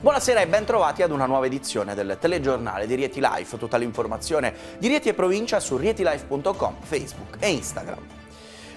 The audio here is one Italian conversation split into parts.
Buonasera e bentrovati ad una nuova edizione del telegiornale di Rieti Life. Tutta l'informazione di Rieti e provincia su rietilife.com, Facebook e Instagram.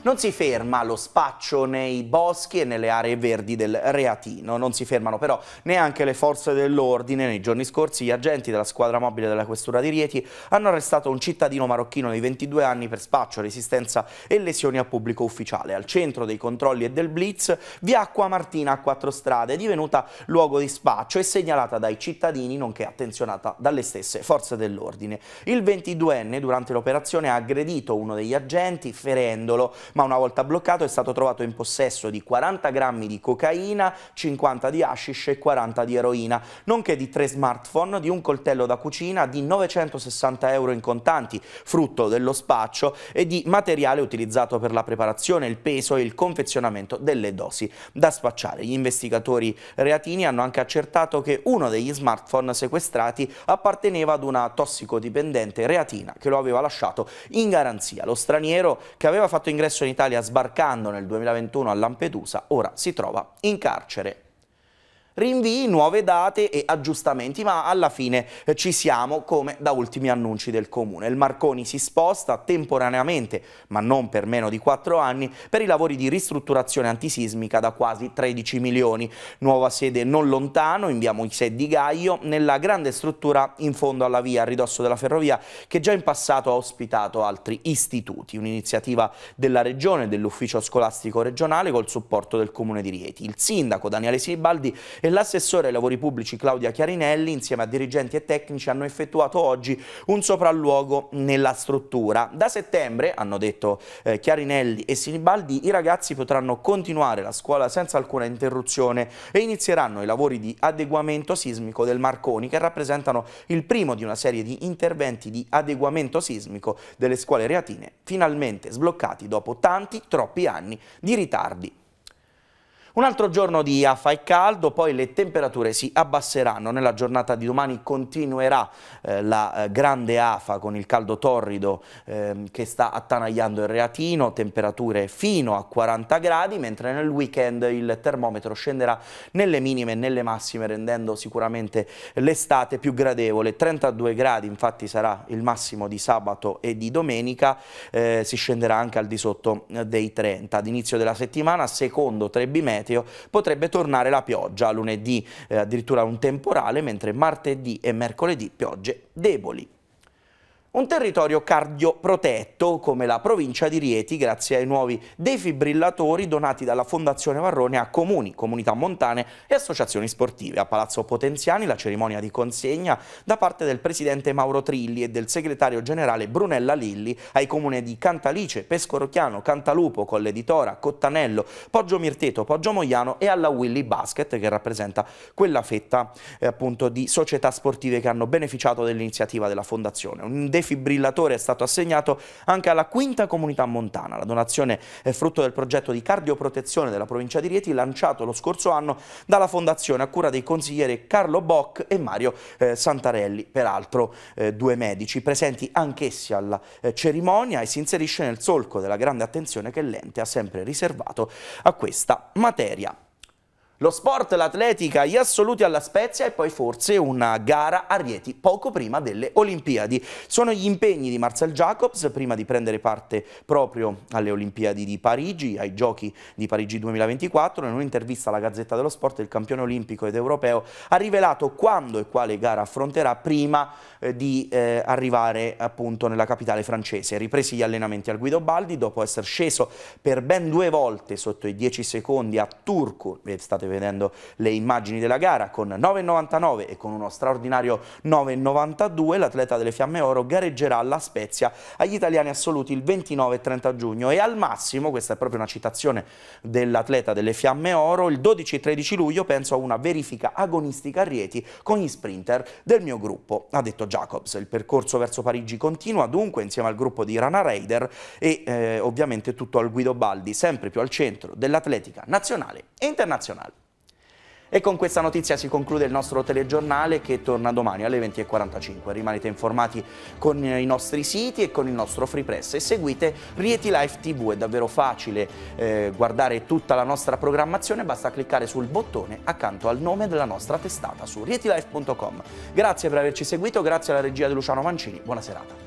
Non si ferma lo spaccio nei boschi e nelle aree verdi del Reatino, non si fermano però neanche le forze dell'ordine. Nei giorni scorsi gli agenti della squadra mobile della questura di Rieti hanno arrestato un cittadino marocchino di 22 anni per spaccio, resistenza e lesioni a pubblico ufficiale. Al centro dei controlli e del blitz via Acqua Martina a quattro strade, è divenuta luogo di spaccio e segnalata dai cittadini nonché attenzionata dalle stesse forze dell'ordine. Il 22enne durante l'operazione ha aggredito uno degli agenti ferendolo, ma una volta bloccato è stato trovato in possesso di 40 grammi di cocaina, 50 di hashish e 40 di eroina, nonché di tre smartphone, di un coltello da cucina, di 960 euro in contanti, frutto dello spaccio, e di materiale utilizzato per la preparazione, il peso e il confezionamento delle dosi da spacciare. Gli investigatori reatini hanno anche accertato che uno degli smartphone sequestrati apparteneva ad una tossicodipendente reatina che lo aveva lasciato in garanzia. Lo straniero che aveva fatto ingresso in Italia sbarcando nel 2021 a Lampedusa, ora si trova in carcere rinvii, nuove date e aggiustamenti, ma alla fine eh, ci siamo come da ultimi annunci del comune. Il Marconi si sposta temporaneamente, ma non per meno di 4 anni, per i lavori di ristrutturazione antisismica da quasi 13 milioni. Nuova sede non lontano, inviamo i set di Gaio, nella grande struttura in fondo alla via, a ridosso della ferrovia, che già in passato ha ospitato altri istituti. Un'iniziativa della regione, e dell'ufficio scolastico regionale, col supporto del comune di Rieti. Il sindaco Daniele Sibaldi è e l'assessore ai lavori pubblici Claudia Chiarinelli insieme a dirigenti e tecnici hanno effettuato oggi un sopralluogo nella struttura. Da settembre, hanno detto eh, Chiarinelli e Sinibaldi, i ragazzi potranno continuare la scuola senza alcuna interruzione e inizieranno i lavori di adeguamento sismico del Marconi che rappresentano il primo di una serie di interventi di adeguamento sismico delle scuole reatine finalmente sbloccati dopo tanti, troppi anni di ritardi. Un altro giorno di afa e caldo, poi le temperature si abbasseranno. Nella giornata di domani continuerà eh, la eh, grande afa con il caldo torrido eh, che sta attanagliando il Reatino, temperature fino a 40 gradi, mentre nel weekend il termometro scenderà nelle minime e nelle massime, rendendo sicuramente l'estate più gradevole. 32 gradi infatti sarà il massimo di sabato e di domenica, eh, si scenderà anche al di sotto eh, dei 30. Ad inizio della settimana, secondo Trebimetri, meteo. Potrebbe tornare la pioggia lunedì, eh, addirittura un temporale, mentre martedì e mercoledì piogge deboli un territorio cardioprotetto come la provincia di Rieti grazie ai nuovi defibrillatori donati dalla Fondazione Varrone a comuni, comunità montane e associazioni sportive. A Palazzo Potenziani la cerimonia di consegna da parte del presidente Mauro Trilli e del segretario generale Brunella Lilli ai comuni di Cantalice, Pescorocchiano, Cantalupo, Colle di Tora, Cottanello, Poggio Mirteto, Poggio Mogliano e alla Willy Basket che rappresenta quella fetta eh, appunto di società sportive che hanno beneficiato dell'iniziativa della Fondazione. Un defibrillatore è stato assegnato anche alla quinta comunità montana. La donazione è frutto del progetto di cardioprotezione della provincia di Rieti lanciato lo scorso anno dalla fondazione a cura dei consiglieri Carlo Boc e Mario eh, Santarelli, peraltro eh, due medici, presenti anch'essi alla eh, cerimonia e si inserisce nel solco della grande attenzione che l'ente ha sempre riservato a questa materia. Lo sport, l'atletica, gli assoluti alla Spezia e poi forse una gara a Rieti poco prima delle Olimpiadi. Sono gli impegni di Marcel Jacobs prima di prendere parte proprio alle Olimpiadi di Parigi, ai Giochi di Parigi 2024. In un'intervista alla Gazzetta dello Sport il campione olimpico ed europeo ha rivelato quando e quale gara affronterà prima eh, di eh, arrivare appunto nella capitale francese. Ripresi gli allenamenti al Guido Baldi dopo essere sceso per ben due volte sotto i 10 secondi a Turco, state stata state vedendo le immagini della gara, con 9,99 e con uno straordinario 9,92 l'atleta delle Fiamme Oro gareggerà alla Spezia agli italiani assoluti il 29 e 30 giugno e al massimo, questa è proprio una citazione dell'atleta delle Fiamme Oro, il 12 e 13 luglio penso a una verifica agonistica a Rieti con gli sprinter del mio gruppo, ha detto Jacobs. Il percorso verso Parigi continua dunque insieme al gruppo di Rana Raider e eh, ovviamente tutto al Guido Baldi, sempre più al centro dell'atletica nazionale e internazionale. E con questa notizia si conclude il nostro telegiornale che torna domani alle 20.45. Rimanete informati con eh, i nostri siti e con il nostro free press e seguite Rieti Life TV. È davvero facile eh, guardare tutta la nostra programmazione, basta cliccare sul bottone accanto al nome della nostra testata su rietilife.com. Grazie per averci seguito, grazie alla regia di Luciano Mancini. Buona serata.